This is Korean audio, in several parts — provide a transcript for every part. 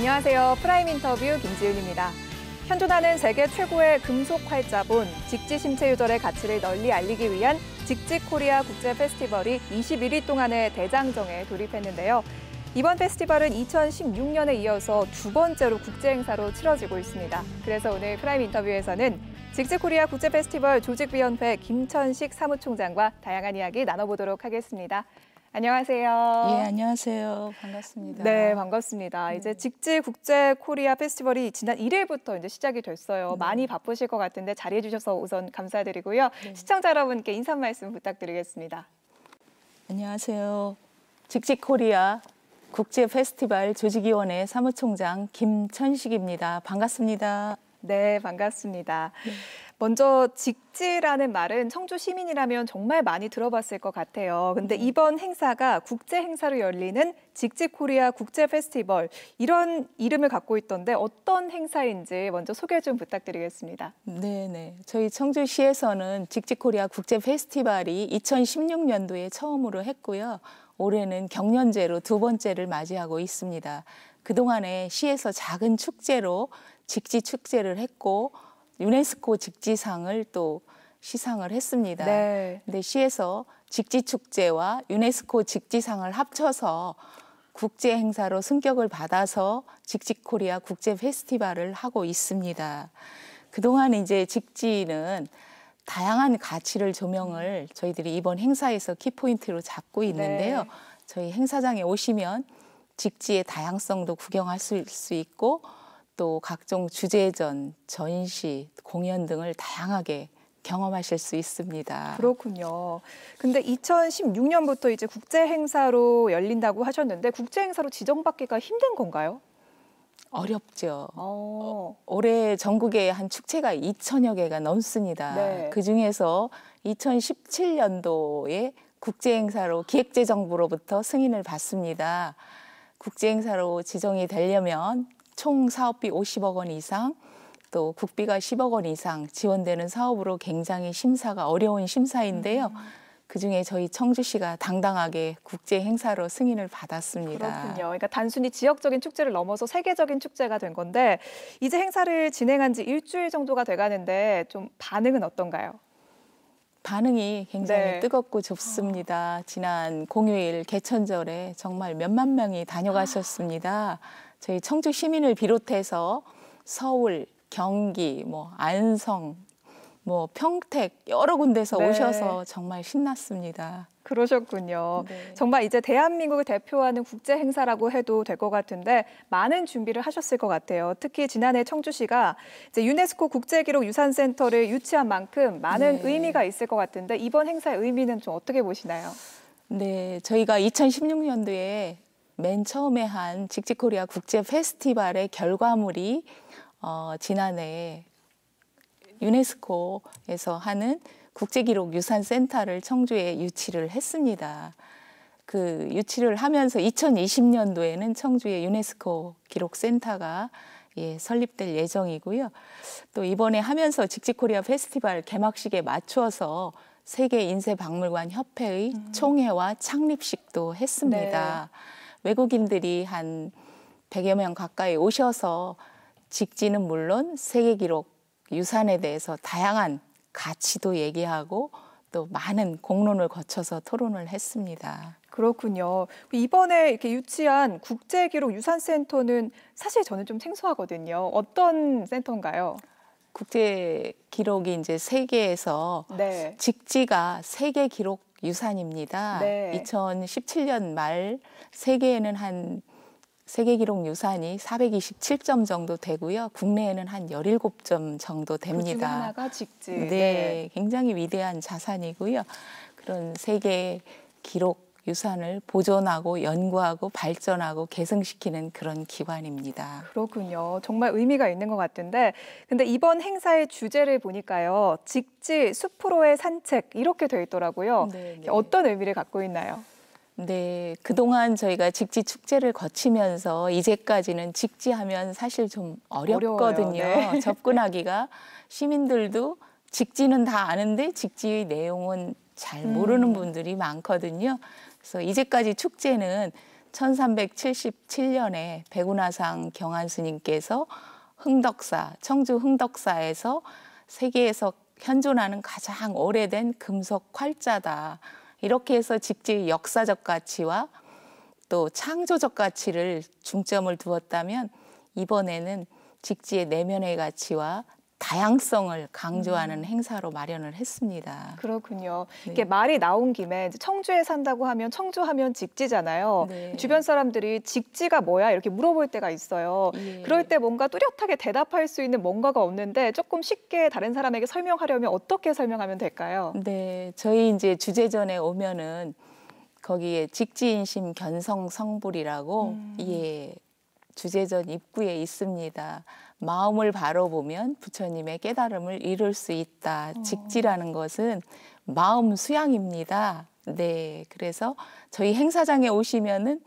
안녕하세요. 프라임 인터뷰 김지윤입니다. 현존하는 세계 최고의 금속 활자본 직지심체 유절의 가치를 널리 알리기 위한 직지코리아 국제 페스티벌이 21일 동안의 대장정에 돌입했는데요. 이번 페스티벌은 2016년에 이어서 두 번째로 국제 행사로 치러지고 있습니다. 그래서 오늘 프라임 인터뷰에서는 직지코리아 국제 페스티벌 조직위원회 김천식 사무총장과 다양한 이야기 나눠보도록 하겠습니다. 안녕하세요. 예, 안녕하세요. 반갑습니다. 네, 반갑습니다. 네. 이제 직지 국제 코리아 페스티벌이 지난 1일부터 이제 시작이 됐어요. 네. 많이 바쁘실 것 같은데 자리해 주셔서 우선 감사드리고요. 네. 시청자 여러분께 인사 말씀 부탁드리겠습니다. 안녕하세요. 직지 코리아 국제 페스티벌 조직위원회 사무총장 김천식입니다. 반갑습니다. 네, 반갑습니다. 네. 먼저 직지라는 말은 청주 시민이라면 정말 많이 들어봤을 것 같아요. 근데 네. 이번 행사가 국제 행사로 열리는 직지 코리아 국제 페스티벌 이런 이름을 갖고 있던데 어떤 행사인지 먼저 소개 좀 부탁드리겠습니다. 네, 네. 저희 청주시에서는 직지 코리아 국제 페스티벌이 2016년도에 처음으로 했고요. 올해는 경년제로 두 번째를 맞이하고 있습니다. 그동안에 시에서 작은 축제로 직지 축제를 했고 유네스코 직지상을 또 시상을 했습니다. 네. 근데 시에서 직지축제와 유네스코 직지상을 합쳐서 국제 행사로 승격을 받아서 직지코리아 국제 페스티벌을 하고 있습니다. 그동안 이제 직지는 다양한 가치를 조명을 저희들이 이번 행사에서 키포인트로 잡고 있는데요. 네. 저희 행사장에 오시면 직지의 다양성도 구경할 수 있고 또 각종 주제전, 전시, 공연 등을 다양하게 경험하실 수 있습니다. 그렇군요. 근데 2016년부터 이제 국제 행사로 열린다고 하셨는데 국제 행사로 지정받기가 힘든 건가요? 어렵죠. 어, 어 올해 전국에 한 축제가 2천여 개가 넘습니다. 네. 그 중에서 2017년도에 국제행사로 기획재정부로부터 승인을 받습니다. 국제행사로 지정이 되려면 총 사업비 50억 원 이상 또 국비가 10억 원 이상 지원되는 사업으로 굉장히 심사가 어려운 심사인데요. 음. 그중에 저희 청주시가 당당하게 국제 행사로 승인을 받았습니다. 그렇군요. 그러니까 단순히 지역적인 축제를 넘어서 세계적인 축제가 된 건데 이제 행사를 진행한 지 일주일 정도가 돼가는데 좀 반응은 어떤가요? 반응이 굉장히 네. 뜨겁고 좋습니다. 아. 지난 공휴일 개천절에 정말 몇만 명이 다녀가셨습니다. 아. 저희 청주 시민을 비롯해서 서울, 경기, 뭐 안성, 뭐 평택 여러 군데서 네. 오셔서 정말 신났습니다. 그러셨군요. 네. 정말 이제 대한민국을 대표하는 국제 행사라고 해도 될 것 같은데 많은 준비를 하셨을 것 같아요. 특히 지난해 청주시가 이제 유네스코 국제기록 유산센터를 유치한 만큼 많은 네. 의미가 있을 것 같은데 이번 행사의 의미는 좀 어떻게 보시나요? 네, 저희가 2016년도에 맨 처음에 한 직지코리아 국제 페스티벌의 결과물이 어, 지난해 유네스코에서 하는 국제기록 유산센터를 청주에 유치를 했습니다. 그 유치를 하면서 2020년도에는 청주의 유네스코 기록센터가 예, 설립될 예정이고요. 또 이번에 하면서 직지코리아 페스티벌 개막식에 맞추어서 세계 인쇄박물관 협회의 음. 총회와 창립식도 했습니다. 네. 외국인들이 한 100여 명 가까이 오셔서 직지는 물론 세계 기록 유산에 대해서 다양한 가치도 얘기하고 또 많은 공론을 거쳐서 토론을 했습니다. 그렇군요. 이번에 이렇게 유치한 국제기록 유산센터는 사실 저는 좀 생소하거든요. 어떤 센터인가요? 국제 기록이 이제 세계에서 네. 직지가 세계 기록 유산입니다. 네. 2017년 말 세계에는 한 세계 기록 유산이 427점 정도 되고요. 국내에는 한 17점 정도 그 됩니다. 그 하나가 직지. 네, 네, 굉장히 위대한 자산이고요. 그런 세계 기록 유산을 보존하고 연구하고 발전하고 계승시키는 그런 기관입니다. 그렇군요. 정말 의미가 있는 것 같은데 근데 이번 행사의 주제를 보니까요. 직지 숲으로의 산책 이렇게 돼 있더라고요. 네네. 네. 어떤 의미를 갖고 있나요? 네, 그동안 저희가 직지 축제를 거치면서 이제까지는 직지하면 사실 좀 어렵거든요. 네. 접근하기가 시민들도 직지는 다 아는데 직지의 내용은 잘 모르는 음. 분들이 많거든요. 그래서 이제까지 축제는 1377년에 백운하상 경안 스님께서 흥덕사, 청주 흥덕사에서 세계에서 현존하는 가장 오래된 금속 활자다. 이렇게 해서 직지 역사적 가치와 또 창조적 가치를 중점을 두었다면 이번에는 직지의 내면의 가치와 다양성을 강조하는 음. 행사로 마련을 했습니다. 그렇군요. 네. 이게 말이 나온 김에 청주에 산다고 하면 청주하면 직지잖아요. 네. 주변 사람들이 직지가 뭐야 이렇게 물어볼 때가 있어요. 예. 그럴 때 뭔가 뚜렷하게 대답할 수 있는 뭔가가 없는데 조금 쉽게 다른 사람에게 설명하려면 어떻게 설명하면 될까요? 네, 저희 이제 주제전에 오면은 거기에 직지인심 견성 성불이라고 음. 예 주제전 입구에 있습니다. 마음을 바로 보면 부처님의 깨달음을 이룰 수 있다. 어. 직지라는 것은 마음 수양입니다. 네, 그래서 저희 행사장에 오시면은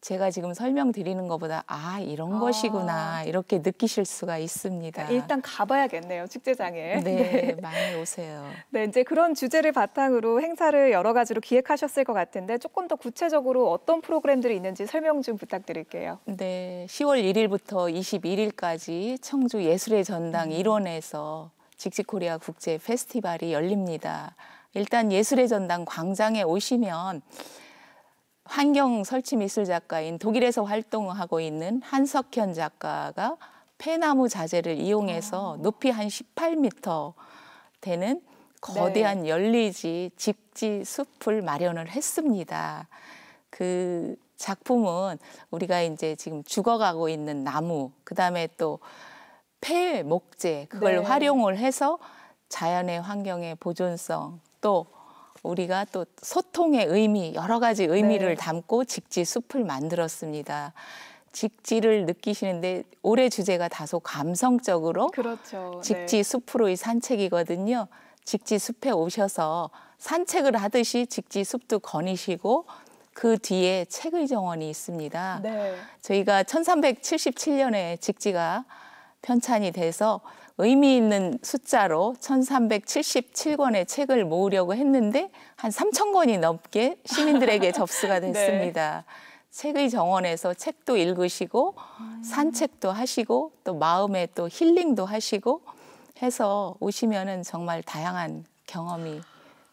제가 지금 설명드리는 것보다 아 이런 아. 것이구나 이렇게 느끼실 수가 있습니다. 아, 일단 가봐야겠네요 축제장에. 네, 네, 많이 오세요. 네 이제 그런 주제를 바탕으로 행사를 여러 가지로 기획하셨을 것 같은데 조금 더 구체적으로 어떤 프로그램들이 있는지 설명 좀 부탁드릴게요. 네 10월 1일부터 21일까지 청주 예술의 전당 음. 일원에서 직지코리아 국제 페스티벌이 열립니다. 일단 예술의 전당 광장에 오시면 환경 설치 미술 작가인 독일에서 활동하고 있는 한석현 작가가 폐나무 자재를 이용해서 아. 높이 한 18m 되는 거대한 네. 열리지, 집지, 숲을 마련을 했습니다. 그 작품은 우리가 이제 지금 죽어가고 있는 나무, 그 다음에 또 폐, 목재, 그걸 네. 활용을 해서 자연의 환경의 보존성, 또 우리가 또 소통의 의미, 여러 가지 의미를 네. 담고 직지 숲을 만들었습니다. 직지를 느끼시는데 올해 주제가 다소 감성적으로 그렇죠. 네. 직지 네. 숲으로의 산책이거든요. 직지 숲에 오셔서 산책을 하듯이 직지 숲도 거니시고 그 뒤에 책의 정원이 있습니다. 네. 저희가 1377년에 직지가 편찬이 돼서 의미 있는 숫자로 1,377권의 책을 모으려고 했는데 한 3,000권이 넘게 시민들에게 접수가 네. 됐습니다. 네. 책의 정원에서 책도 읽으시고 음. 산책도 하시고 또 마음에 또 힐링도 하시고 해서 오시면은 정말 다양한 경험이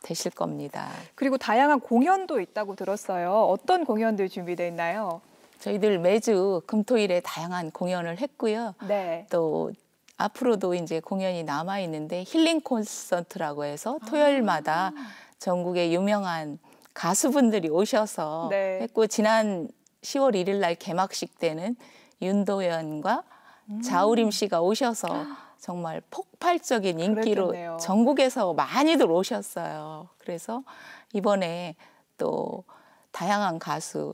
되실 겁니다. 그리고 다양한 공연도 있다고 들었어요. 어떤 공연들 준비되어 있나요? 저희들 매주 금토일에 다양한 공연을 했고요. 네. 또 앞으로도 이제 공연이 남아 있는데 힐링 콘서트라고 해서 아. 토요일마다 아. 전국의 유명한 가수분들이 오셔서 네. 했고 지난 10월 1일 날 개막식 때는 윤도현과 음. 자우림 씨가 오셔서 정말 폭발적인 인기로 그랬겠네요. 전국에서 많이들 오셨어요. 그래서 이번에 또 다양한 가수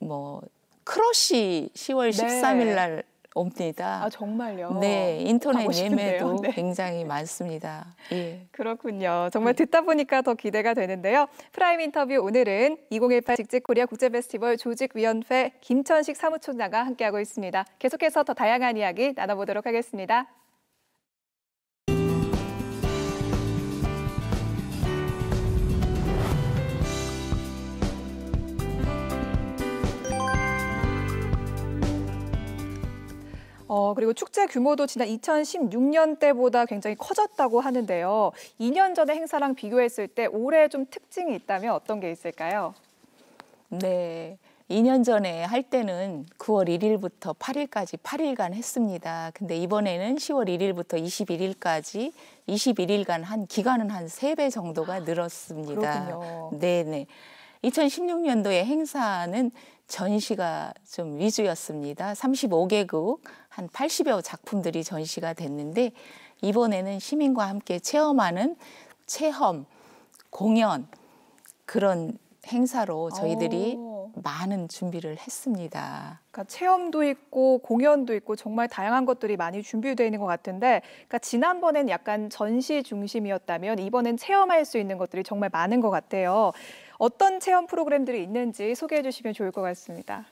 뭐 크러쉬 10월 네. 13일 날 옵니다. 아 정말요? 네, 인터넷 예매도 네. 굉장히 많습니다. 예. 그렇군요. 정말 듣다 보니까 더 기대가 되는데요. 프라임 인터뷰 오늘은 2018 직직코리아 국제페스티벌 조직위원회 김천식 사무총장과 함께하고 있습니다. 계속해서 더 다양한 이야기 나눠보도록 하겠습니다. 어, 그리고 축제 규모도 지난 2016년 때보다 굉장히 커졌다고 하는데요. 2년 전의 행사랑 비교했을 때 올해 좀 특징이 있다면 어떤 게 있을까요? 네. 2년 전에 할 때는 9월 1일부터 8일까지 8일간 했습니다. 근데 이번에는 10월 1일부터 21일까지 21일간 한 기간은 한 3배 정도가 늘었습니다. 아, 그렇군요. 네네. 2016년도에 행사는 전시가 좀 위주였습니다. 35개국 한 80여 작품들이 전시가 됐는데 이번에는 시민과 함께 체험하는 체험, 공연 그런 행사로 저희들이 오. 많은 준비를 했습니다. 그러니까 체험도 있고 공연도 있고 정말 다양한 것들이 많이 준비되어 있는 것 같은데 그러니까 지난번엔 약간 전시 중심이었다면 이번엔 체험할 수 있는 것들이 정말 많은 것 같아요. 어떤 체험 프로그램들이 있는지 소개해 주시면 좋을 것 같습니다.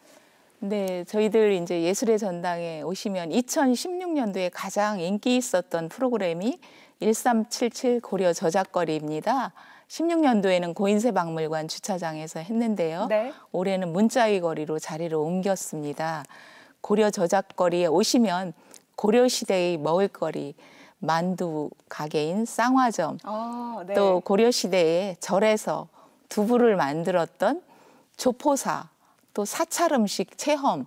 네, 저희들 이제 예술의 전당에 오시면 2016년도에 가장 인기 있었던 프로그램이 1377 고려 저작거리입니다. 16년도에는 고인세 박물관 주차장에서 했는데요. 네. 올해는 문자위 거리로 자리를 옮겼습니다. 고려 저작거리에 오시면 고려 시대의 먹을거리, 만두 가게인 쌍화점, 아, 네. 또 고려 시대의 절에서 두부를 만들었던 조포사 또 사찰 음식 체험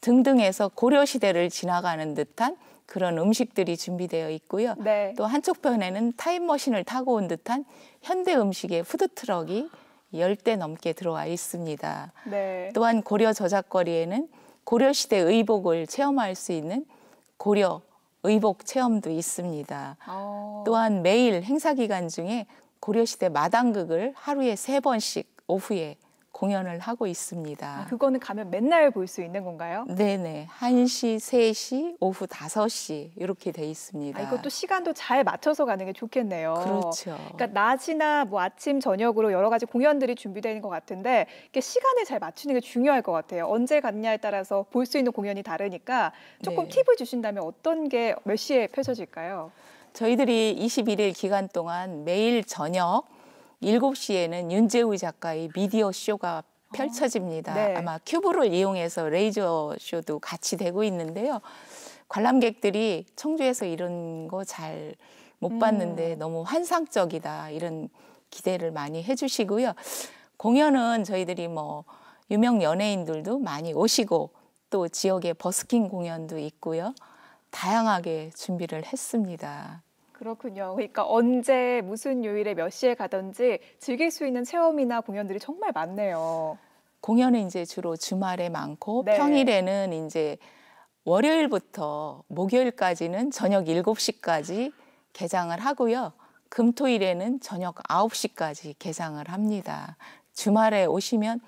등등에서 고려 시대를 지나가는 듯한 그런 음식들이 준비되어 있고요. 네. 또 한쪽 편에는 타임머신을 타고 온 듯한 현대 음식의 푸드트럭이 열대 넘게 들어와 있습니다. 네. 또한 고려 저작거리에는 고려시대 의복을 체험할 수 있는 고려 의복 체험도 있습니다. 오. 어. 또한 매일 행사 기간 중에 고려시대 마당극을 하루에 세 번씩 오후에 공연을 하고 있습니다. 아, 그거는 가면 맨날 볼 수 있는 건가요? 네네. 1시, 3시, 오후 5시 이렇게 돼 있습니다. 아, 이것도 시간도 잘 맞춰서 가는 게 좋겠네요. 그렇죠. 그러니까 낮이나 뭐 아침, 저녁으로 여러 가지 공연들이 준비되는 어있것 같은데 이게 시간을 잘 맞추는 게 중요할 것 같아요. 언제 갔냐에 따라서 볼 수 있는 공연이 다르니까 조금 네. 팁을 주신다면 어떤 게 몇 시에 펼쳐질까요? 저희들이 21일 기간 동안 매일 저녁 7시에는 윤재우 작가의 미디어 쇼가 펼쳐집니다. 어, 네. 아마 큐브를 이용해서 레이저 쇼도 같이 되고 있는데요. 관람객들이 청주에서 이런 거 잘못 음. 봤는데 음. 너무 환상적이다 이런 기대를 많이 해주시고요. 공연은 저희들이 뭐 유명 연예인들도 많이 오시고 또 지역의 버스킹 공연도 있고요. 다양하게 준비를 했습니다. 그렇군요. 그러니까 언제 무슨 요일에 몇 시에 가든지 즐길 수 있는 체험이나 공연들이 정말 많네요. 공연은 이제 주로 주말에 많고 네. 평일에는 이제 월요일부터 목요일까지는 저녁 7시까지 개장을 하고요. 금토일에는 저녁 9시까지 개장을 합니다. 주말에 오시면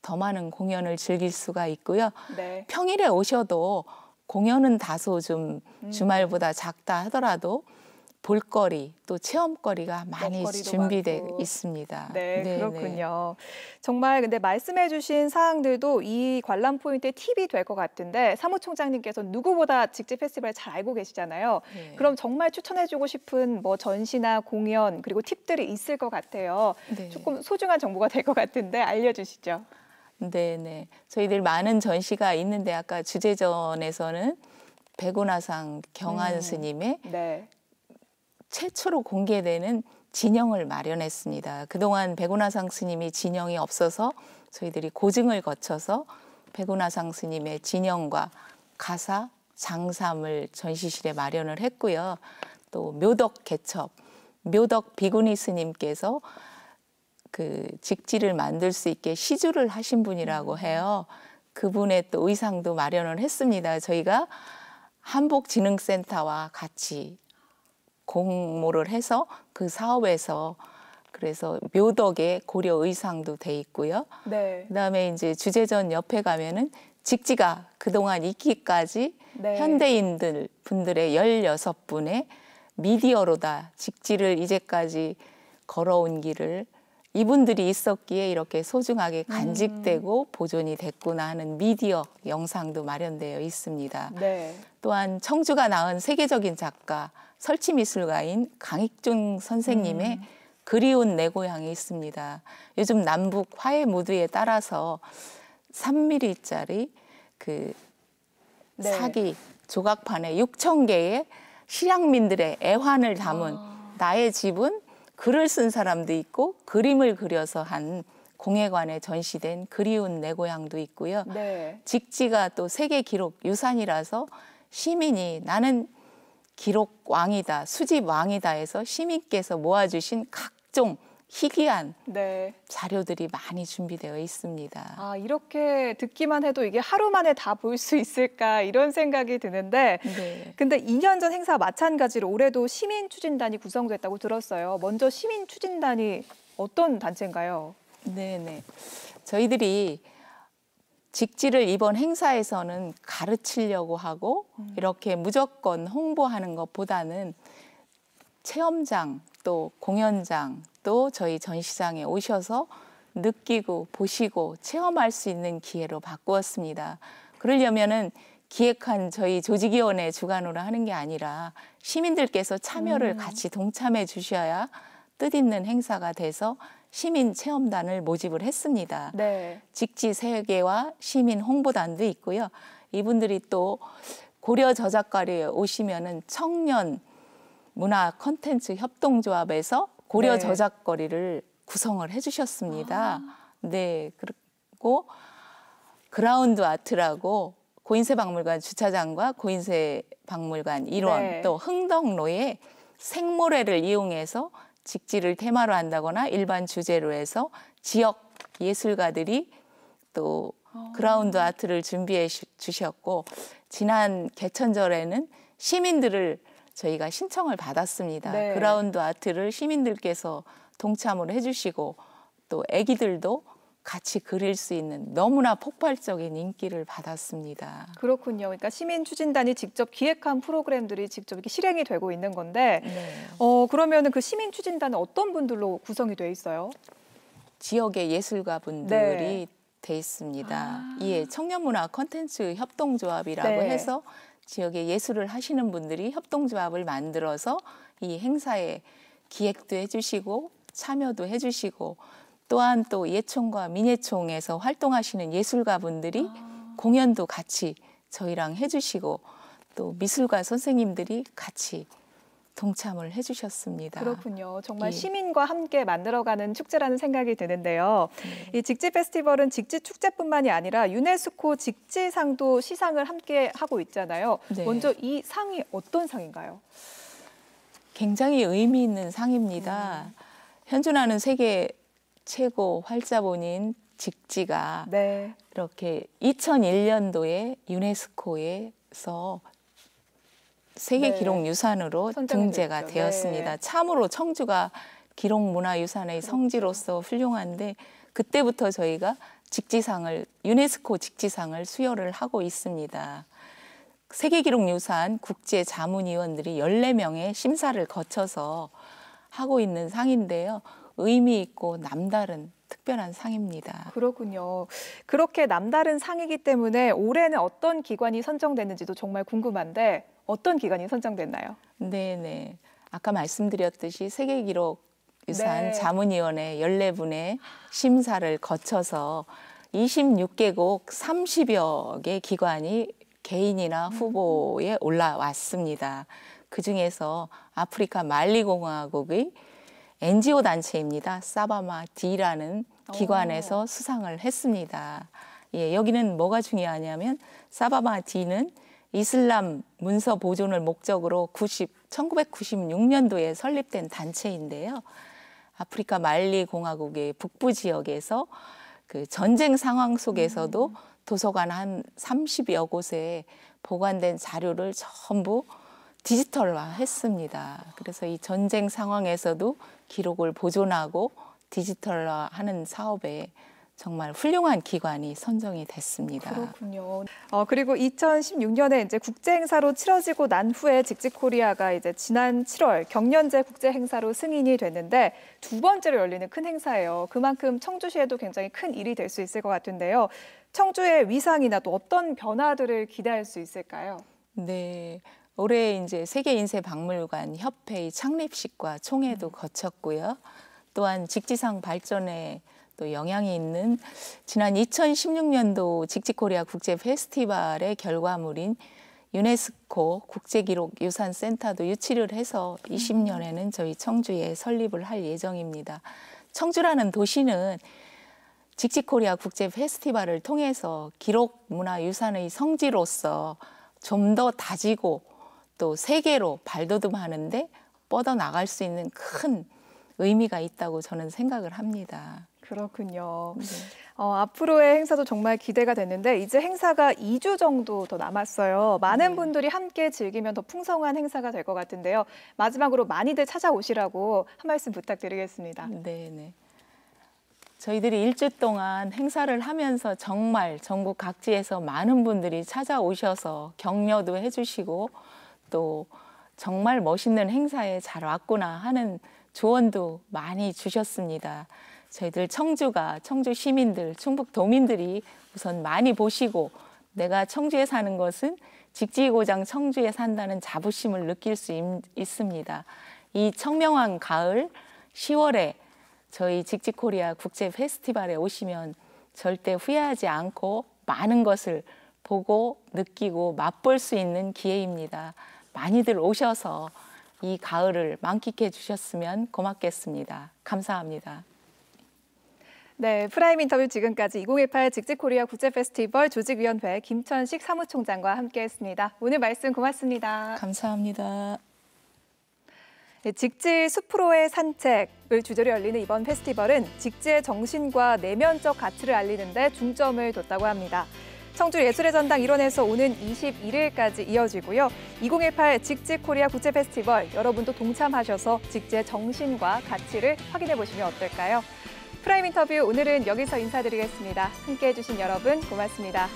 더 많은 공연을 즐길 수가 있고요. 네. 평일에 오셔도 공연은 다소 좀 음. 주말보다 작다 하더라도 음. 볼거리 또 체험거리가 많이 준비되어 있습니다. 네, 네, 네. 그렇군요. 네. 정말 근데 말씀해 주신 사항들도 이 관람 포인트의 팁이 될 것 같은데 사무총장님께서 누구보다 직지 페스티벌 잘 알고 계시잖아요. 네. 그럼 정말 추천해 주고 싶은 뭐 전시나 공연 그리고 팁들이 있을 것 같아요. 네. 조금 소중한 정보가 될 것 같은데 알려주시죠. 네네. 네. 저희들 많은 전시가 있는데 아까 주제전에서는 백운화상 음, 경안 스님의 네. 최초로 공개되는 진영을 마련했습니다. 그동안 백운하상 스님이 진영이 없어서 저희들이 고증을 거쳐서 백운하상 스님의 진영과 가사, 장삼을 전시실에 마련을 했고요. 또 묘덕 개첩, 묘덕 비구니 스님께서 그 직지를 만들 수 있게 시주를 하신 분이라고 해요. 그분의 또 의상도 마련을 했습니다. 저희가 한복진흥센터와 같이 공모를 해서 그 사업에서 그래서 묘덕에 고려 의상도 돼 있고요. 네. 그다음에 이제 주제전 옆에 가면은 직지가 그동안 있기까지 네. 현대인들 분들의 열여섯 분의 미디어로 다 직지를 이제까지 걸어온 길을 이분들이 있었기에 이렇게 소중하게 음. 간직되고 음. 보존이 됐구나 하는 미디어 영상도 마련되어 있습니다. 네. 또한 청주가 낳은 세계적인 작가 설치미술가인 강익중 선생님의 음. 그리운 내 고향이 있습니다. 요즘 남북 화해 모드에 따라서 3mm짜리 그 네. 사기 조각판에 6천 개의 실향민들의 애환을 담은 아. 나의 집은 글을 쓴 사람도 있고 그림을 그려서 한 공예관에 전시된 그리운 내 고향도 있고요. 네. 직지가 또 세계 기록 유산이라서 시민이 나는 기록 왕이다, 수집 왕이다 해서 시민께서 모아주신 각종 희귀한 네. 자료들이 많이 준비되어 있습니다. 아, 이렇게 듣기만 해도 이게 하루 만에 다 볼 수 있을까 이런 생각이 드는데 네. 근데 2년 전 행사 마찬가지로 올해도 시민 추진단이 구성됐다고 들었어요. 먼저 시민 추진단이 어떤 단체인가요? 네, 네. 저희들이 직지를 이번 행사에서는 가르치려고 하고 이렇게 무조건 홍보하는 것보다는 체험장 또 공연장 또 저희 전시장에 오셔서 느끼고 보시고 체험할 수 있는 기회로 바꾸었습니다. 그러려면은 기획한 저희 조직위원회 주관으로 하는 게 아니라 시민들께서 참여를 음. 같이 동참해 주셔야 뜻있는 행사가 돼서 시민 체험단을 모집을 했습니다. 네. 직지 세계와 시민 홍보단도 있고요. 이분들이 또 고려 저작가리에 오시면은 청년 문화 컨텐츠 협동조합에서 고려 네. 저작거리를 구성을 해주셨습니다. 아. 네, 그리고 그라운드 아트라고 고인세 박물관 주차장과 고인세 박물관 일원 네. 또 흥덕로에 생모래를 이용해서 직지를 테마로 한다거나 일반 주제로 해서 지역 예술가들이 또 어. 그라운드 아트를 준비해 주셨고 지난 개천절에는 시민들을 저희가 신청을 받았습니다. 네. 그라운드 아트를 시민들께서 동참을 해주시고 또 아기들도 같이 그릴 수 있는 너무나 폭발적인 인기를 받았습니다. 그렇군요. 그러니까 시민 추진단이 직접 기획한 프로그램들이 직접 이렇게 실행이 되고 있는 건데, 네. 어그러면그 시민 추진단은 어떤 분들로 구성이 돼 있어요? 지역의 예술가 분들이 네. 돼 있습니다. 아. 예, 청년문화 컨텐츠 협동조합이라고 네. 해서 지역의 예술을 하시는 분들이 협동조합을 만들어서 이 행사에 기획도 해주시고 참여도 해주시고 또한 또 예총과 민예총에서 활동하시는 예술가분들이 아. 공연도 같이 저희랑 해주시고 또 미술관 선생님들이 같이 동참을 해주셨습니다. 그렇군요. 정말 예. 시민과 함께 만들어가는 축제라는 생각이 드는데요. 네. 이 직지 페스티벌은 직지 축제뿐만이 아니라 유네스코 직지상도 시상을 함께 하고 있잖아요. 네. 먼저 이 상이 어떤 상인가요? 굉장히 의미 있는 상입니다. 음. 현존하는 세계 최고 활자본인 직지가 네. 이렇게 2001년도에 유네스코에서 세계 네. 기록 유산으로 등재가 네. 되었습니다. 네. 참으로 청주가 기록 문화 유산의 그렇죠. 성지로서 훌륭한데 그때부터 저희가 직지상을 유네스코 직지상을 수여를 하고 있습니다. 세계 기록 유산 국제 자문위원들이 14명의 심사를 거쳐서 하고 있는 상인데요. 의미 있고 남다른 특별한 상입니다. 그렇군요. 그렇게 남다른 상이기 때문에 올해는 어떤 기관이 선정됐는지도 정말 궁금한데 어떤 기관이 선정됐나요? 네네. 아까 말씀드렸듯이 세계 기록 유산 네. 자문위원회 14분의 심사를 거쳐서 26개국 30여 개 기관이 개인이나 음. 후보에 올라왔습니다. 그중에서 아프리카 말리공화국의 NGO 단체입니다. 사바마 D라는 기관에서 오. 수상을 했습니다. 예, 여기는 뭐가 중요하냐면 사바마 D는 이슬람 문서 보존을 목적으로 90, 1996년도에 설립된 단체인데요. 아프리카 말리 공화국의 북부 지역에서 그 전쟁 상황 속에서도 음. 도서관 한 30여 곳에 보관된 자료를 전부 디지털화 했습니다. 그래서 이 전쟁 상황에서도 기록을 보존하고 디지털화하는 사업에 정말 훌륭한 기관이 선정이 됐습니다. 그렇군요. 어, 그리고 2016년에 이제 국제 행사로 치러지고 난 후에 직직 코리아가 이제 지난 7월 경년제 국제 행사로 승인이 됐는데 두 번째로 열리는 큰 행사예요. 그만큼 청주시에도 굉장히 큰 일이 될 수 있을 것 같은데요. 청주의 위상이나 또 어떤 변화들을 기대할 수 있을까요? 네. 올해 이제 세계 인쇄 박물관 협회의 창립식과 총회도 음. 거쳤고요. 또한 직지상 발전에 또 영향이 있는 지난 2016년도 직지코리아 국제 페스티벌의 결과물인 유네스코 국제기록 유산센터도 유치를 해서 20년에는 음. 저희 청주에 설립을 할 예정입니다. 청주라는 도시는 직지코리아 국제 페스티벌을 통해서 기록 문화 유산의 성지로서 좀 더 다지고 또 세계로 발돋움하는데 뻗어 나갈 수 있는 큰 의미가 있다고 저는 생각을 합니다. 그렇군요. 네. 어, 앞으로의 행사도 정말 기대가 됐는데 이제 행사가 2주 정도 더 남았어요. 많은 네. 분들이 함께 즐기면 더 풍성한 행사가 될 것 같은데요. 마지막으로 많이들 찾아오시라고 한 말씀 부탁드리겠습니다. 네, 네. 저희들이 일주 동안 행사를 하면서 정말 전국 각지에서 많은 분들이 찾아오셔서 격려도 해주시고 또 정말 멋있는 행사에 잘 왔구나 하는 조언도 많이 주셨습니다. 저희들 청주가 청주 시민들, 충북 도민들이 우선 많이 보시고 내가 청주에 사는 것은 직지고장 청주에 산다는 자부심을 느낄 수 있, 습니다이 청명한 가을 10월에 저희 직지코리아 국제 페스티벌에 오시면 절대 후회하지 않고 많은 것을 보고 느끼고 맛볼 수 있는 기회입니다. 많이들 오셔서 이 가을을 만끽해 주셨으면 고맙겠습니다. 감사합니다. 네, 프라임 인터뷰 지금까지 2018 직직코리아 국제페스티벌 조직위원회 김천식 사무총장과 함께했습니다. 오늘 말씀 고맙습니다. 감사합니다. 네, 직지 수프로의 산책을 주제로 열리는 이번 페스티벌은 직지의 정신과 내면적 가치를 알리는 데 중점을 뒀다고 합니다. 청주예술의 전당 일원에서 오는 21일까지 이어지고요. 2018직제 코리아 국제 페스티벌 여러분도 동참하셔서 직제 정신과 가치를 확인해 보시면 어떨까요? 프라임 인터뷰 오늘은 여기서 인사드리겠습니다. 함께해 주신 여러분 고맙습니다.